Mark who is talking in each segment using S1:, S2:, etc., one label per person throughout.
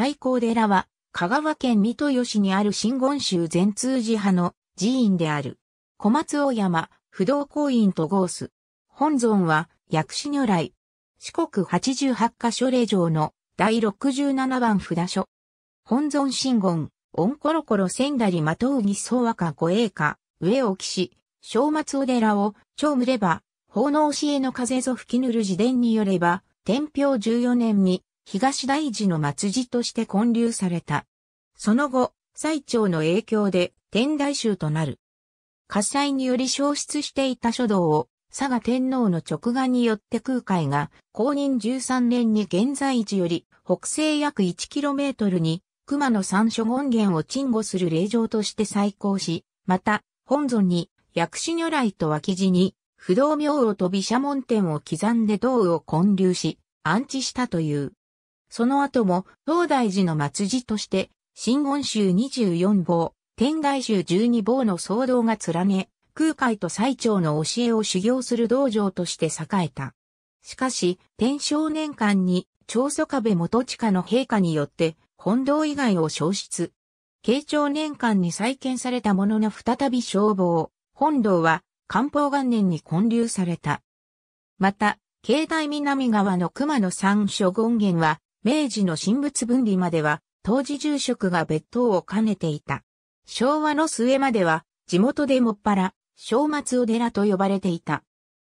S1: 太閤寺は、香川県三豊市にある新言宗全通寺派の寺院である。小松大山、不動公院と合す。本尊は、薬師如来。四国八十八箇所霊場の第六十七番札所。本尊新言、御コロコロ千だりまとうぎ総和歌護栄歌、上を騎士、正松お寺を、超むれば、奉納しへの風ぞ吹きぬる自伝によれば、天平十四年に、東大寺の末寺として建立された。その後、最長の影響で天台宗となる。火災により消失していた書道を、佐賀天皇の直眼によって空海が、公認13年に現在地より北西約 1km に熊野山書権源を鎮護する霊場として再興し、また、本尊に薬師如来と脇地に不動明王と毘沙門天を刻んで道を建立し、安置したという。その後も、東大寺の末寺として、新言宗24坊、天台宗12坊の騒動が連ね、空海と最長の教えを修行する道場として栄えた。しかし、天正年間に、長祖壁元下の陛下によって、本堂以外を消失。慶長年間に再建されたものの再び消防、本堂は、漢方元年に建立された。また、境内南側の熊野山諸権現は、明治の神仏分離までは、当時住職が別当を兼ねていた。昭和の末までは、地元でもっぱら、正松お寺と呼ばれていた。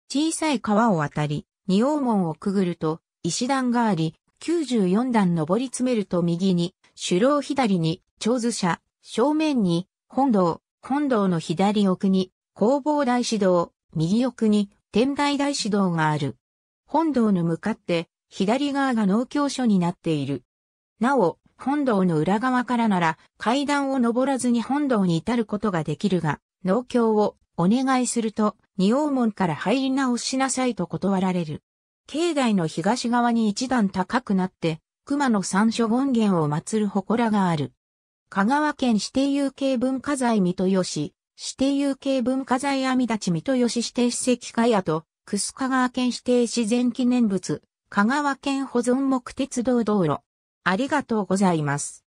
S1: 小さい川を渡り、二王門をくぐると、石段があり、94段上り詰めると右に、首楼左に、長寿社、正面に、本堂、本堂の左奥に、工房大師堂、右奥に、天台大師堂がある。本堂の向かって、左側が農協所になっている。なお、本堂の裏側からなら階段を登らずに本堂に至ることができるが、農協をお願いすると、仁王門から入り直しなさいと断られる。境内の東側に一段高くなって、熊野三所権現を祀る祠がある。香川県指定有形文化財三豊市、指定有形文化財阿弥立三豊市指定史跡課屋と、楠香川県指定自然記念物、香川県保存木鉄道道路。ありがとうございます。